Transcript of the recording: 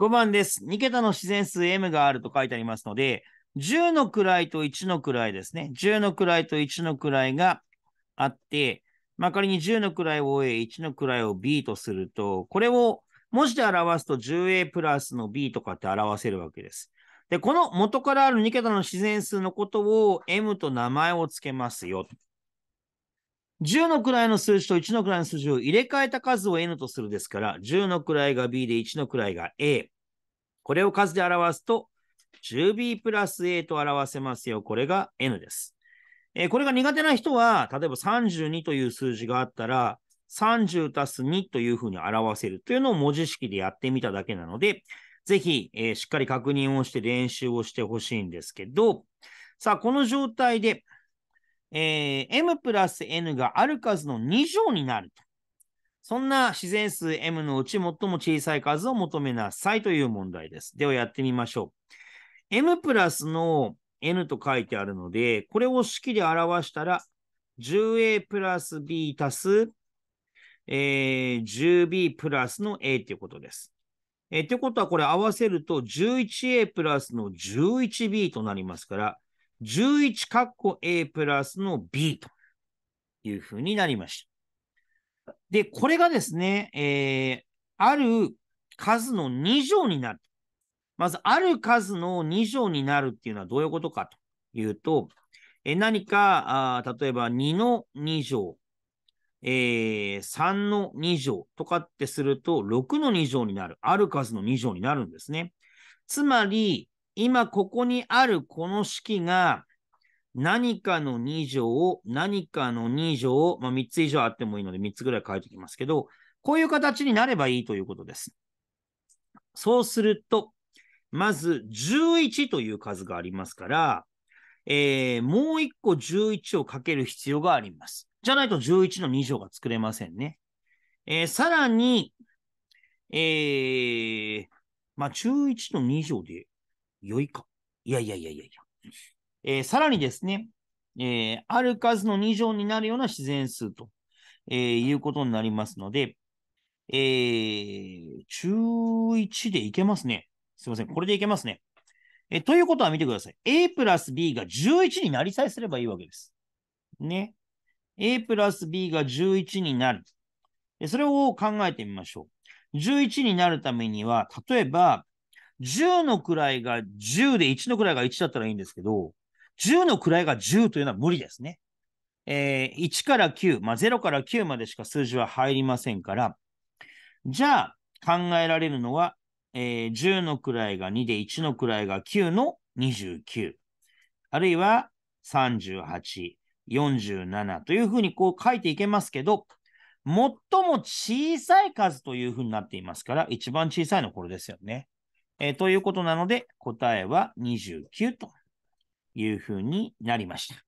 5番です。2桁の自然数 M があると書いてありますので、10の位と1の位ですね。10の位と1の位があって、まあ、仮に10の位を A、1の位を B とすると、これを文字で表すと 10A プラスの B とかって表せるわけです。で、この元からある2桁の自然数のことを M と名前を付けますよ。10の位の数字と1の位の数字を入れ替えた数を n とするですから、10の位が b で1の位が a。これを数で表すと、10b プラス a と表せますよ。これが n です。えー、これが苦手な人は、例えば32という数字があったら、30たす2というふうに表せるというのを文字式でやってみただけなので、ぜひ、えー、しっかり確認をして練習をしてほしいんですけど、さあ、この状態でえー、m プラス n がある数の2乗になると。そんな自然数 m のうち最も小さい数を求めなさいという問題です。ではやってみましょう。m プラスの n と書いてあるので、これを式で表したら、10a プラス b 足す、えー、10b プラスの a ということです。えー、ということは、これ合わせると 11a プラスの 11b となりますから、11カッコ A プラスの B というふうになりました。で、これがですね、えー、ある数の2乗になる。まず、ある数の2乗になるっていうのはどういうことかというと、え何かあ、例えば2の2乗、えー、3の2乗とかってすると、6の2乗になる。ある数の2乗になるんですね。つまり、今ここにあるこの式が何かの2乗、何かの2乗、まあ、3つ以上あってもいいので3つぐらい書いておきますけど、こういう形になればいいということです。そうすると、まず11という数がありますから、えー、もう1個11をかける必要があります。じゃないと11の2乗が作れませんね。えー、さらに、えー、まあ、11の2乗で良いか。いやいやいやいやいや。えー、さらにですね、えー、ある数の2乗になるような自然数と、えー、いうことになりますので、えー、中1でいけますね。すいません。これでいけますね。えということは見てください。a プラス b が11になりさえすればいいわけです。ね。a プラス b が11になる。それを考えてみましょう。11になるためには、例えば、10の位が10で1の位が1だったらいいんですけど、10の位が10というのは無理ですね。えー、1から9、まあ、0から9までしか数字は入りませんから、じゃあ考えられるのは、えー、10の位が2で1の位が9の29、あるいは38、47というふうにこう書いていけますけど、最も小さい数というふうになっていますから、一番小さいのこれですよね。えー、ということなので、答えは29というふうになりました。